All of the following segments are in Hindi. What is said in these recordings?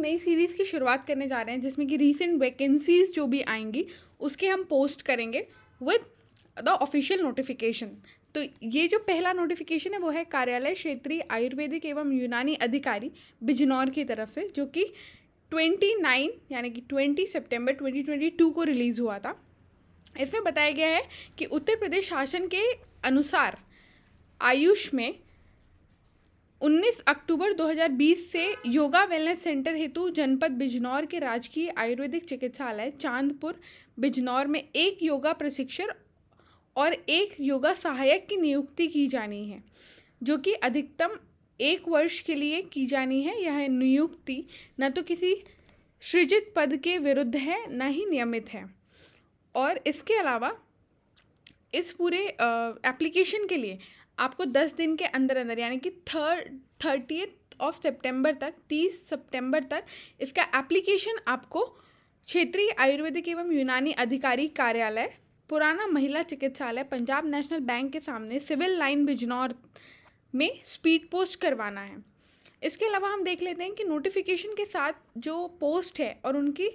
नई सीरीज़ की शुरुआत करने जा रहे हैं जिसमें कि रीसेंट वैकेंसीज़ जो भी आएंगी उसके हम पोस्ट करेंगे विद द ऑफिशियल नोटिफिकेशन तो ये जो पहला नोटिफिकेशन है वो है कार्यालय क्षेत्रीय आयुर्वेदिक एवं यूनानी अधिकारी बिजनौर की तरफ से जो कि 29 यानी कि 20 सितंबर 2022 को रिलीज़ हुआ था इसमें बताया गया है कि उत्तर प्रदेश शासन के अनुसार आयुष में 19 अक्टूबर 2020 से योगा वेलनेस सेंटर हेतु जनपद बिजनौर के राजकीय आयुर्वेदिक चिकित्सालय चांदपुर बिजनौर में एक योगा प्रशिक्षक और एक योगा सहायक की नियुक्ति की जानी है जो कि अधिकतम एक वर्ष के लिए की जानी है यह नियुक्ति न तो किसी सृजित पद के विरुद्ध है न ही नियमित है और इसके अलावा इस पूरे एप्लीकेशन के लिए आपको दस दिन के अंदर अंदर यानी कि थर्ड थर्टी ऑफ सितंबर तक तीस सितंबर तक इसका एप्लीकेशन आपको क्षेत्रीय आयुर्वेदिक एवं यूनानी अधिकारी कार्यालय पुराना महिला चिकित्सालय पंजाब नेशनल बैंक के सामने सिविल लाइन बिजनौर में स्पीड पोस्ट करवाना है इसके अलावा हम देख लेते हैं कि नोटिफिकेशन के साथ जो पोस्ट है और उनकी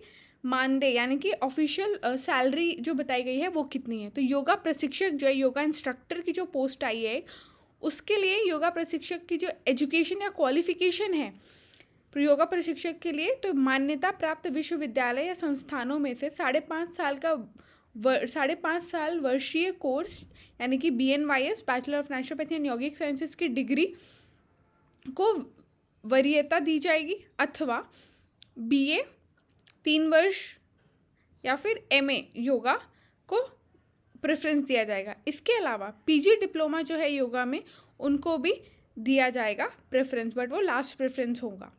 मानदेय यानी कि ऑफिशियल सैलरी जो बताई गई है वो कितनी है तो योगा प्रशिक्षक जो है योगा इंस्ट्रक्टर की जो पोस्ट आई है उसके लिए योगा प्रशिक्षक की जो एजुकेशन या क्वालिफिकेशन है तो योगा प्रशिक्षक के लिए तो मान्यता प्राप्त विश्वविद्यालय या संस्थानों में से साढ़े पाँच साल का साढ़े पाँच साल वर्षीय कोर्स यानी कि B N Y S bachelor of naturopathy and yogic sciences की डिग्री को वरीयता दी जाएगी अथवा बी ए तीन वर्ष या फिर एम योगा को प्रेफरेंस दिया जाएगा इसके अलावा पीजी डिप्लोमा जो है योगा में उनको भी दिया जाएगा प्रेफरेंस बट वो लास्ट प्रेफरेंस होगा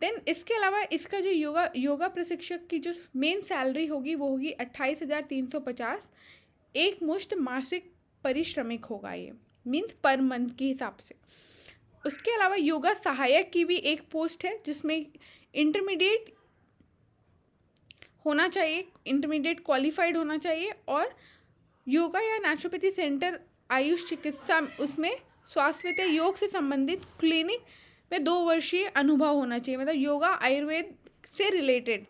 देन इसके अलावा इसका जो योगा योगा प्रशिक्षक की जो मेन सैलरी होगी वो होगी अट्ठाईस हज़ार तीन सौ पचास एक मुश्त मासिक परिश्रमिक होगा ये मीन्स पर मंथ के हिसाब से उसके अलावा योगा सहायक की भी एक पोस्ट है जिसमें इंटरमीडिएट होना चाहिए इंटरमीडिएट क्वालिफाइड होना चाहिए और योगा या नेचुरोपैथी सेंटर आयुष चिकित्सा उसमें स्वास्थ्य योग से संबंधित क्लिनिक में दो वर्षीय अनुभव होना चाहिए मतलब योगा आयुर्वेद से रिलेटेड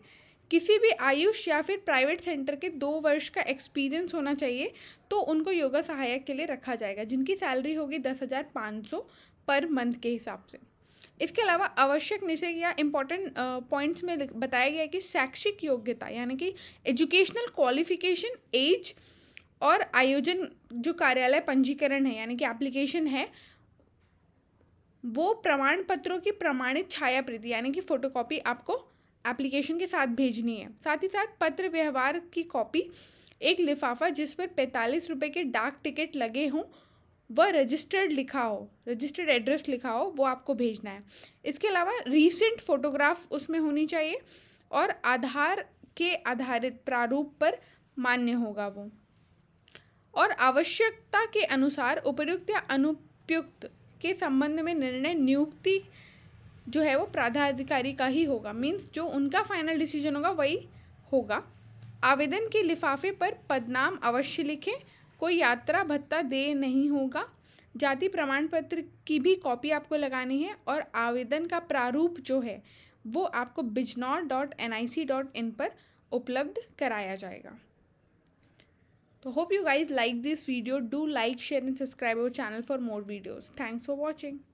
किसी भी आयुष या फिर प्राइवेट सेंटर के दो वर्ष का एक्सपीरियंस होना चाहिए तो उनको योगा सहायक के लिए रखा जाएगा जिनकी सैलरी होगी दस हज़ार पाँच सौ पर मंथ के हिसाब से इसके अलावा आवश्यक निशे या इम्पॉर्टेंट पॉइंट्स में बताया गया है कि शैक्षिक योग्यता यानी कि एजुकेशनल क्वालिफिकेशन एज और आयोजन जो कार्यालय पंजीकरण है यानी कि एप्लीकेशन है वो प्रमाण पत्रों की प्रमाणित छाया प्रति यानी कि फोटोकॉपी आपको एप्लीकेशन के साथ भेजनी है साथ ही साथ पत्र व्यवहार की कॉपी एक लिफाफा जिस पर पैंतालीस रुपये के डाक टिकट लगे हों वह रजिस्टर्ड लिखा हो रजिस्टर्ड एड्रेस लिखा हो वो आपको भेजना है इसके अलावा रीसेंट फ़ोटोग्राफ उसमें होनी चाहिए और आधार के आधारित प्रारूप पर मान्य होगा वो और आवश्यकता के अनुसार उपयुक्त या अनुपयुक्त के संबंध में निर्णय नियुक्ति जो है वो प्राधाधिकारी का ही होगा मीन्स जो उनका फाइनल डिसीजन होगा वही होगा आवेदन के लिफाफे पर पदनाम अवश्य लिखें कोई यात्रा भत्ता दे नहीं होगा जाति प्रमाण पत्र की भी कॉपी आपको लगानी है और आवेदन का प्रारूप जो है वो आपको Bijnor dot N I C dot in पर उपलब्ध कराया जाएगा तो hope you guys like this video do like share and subscribe our channel for more videos thanks for watching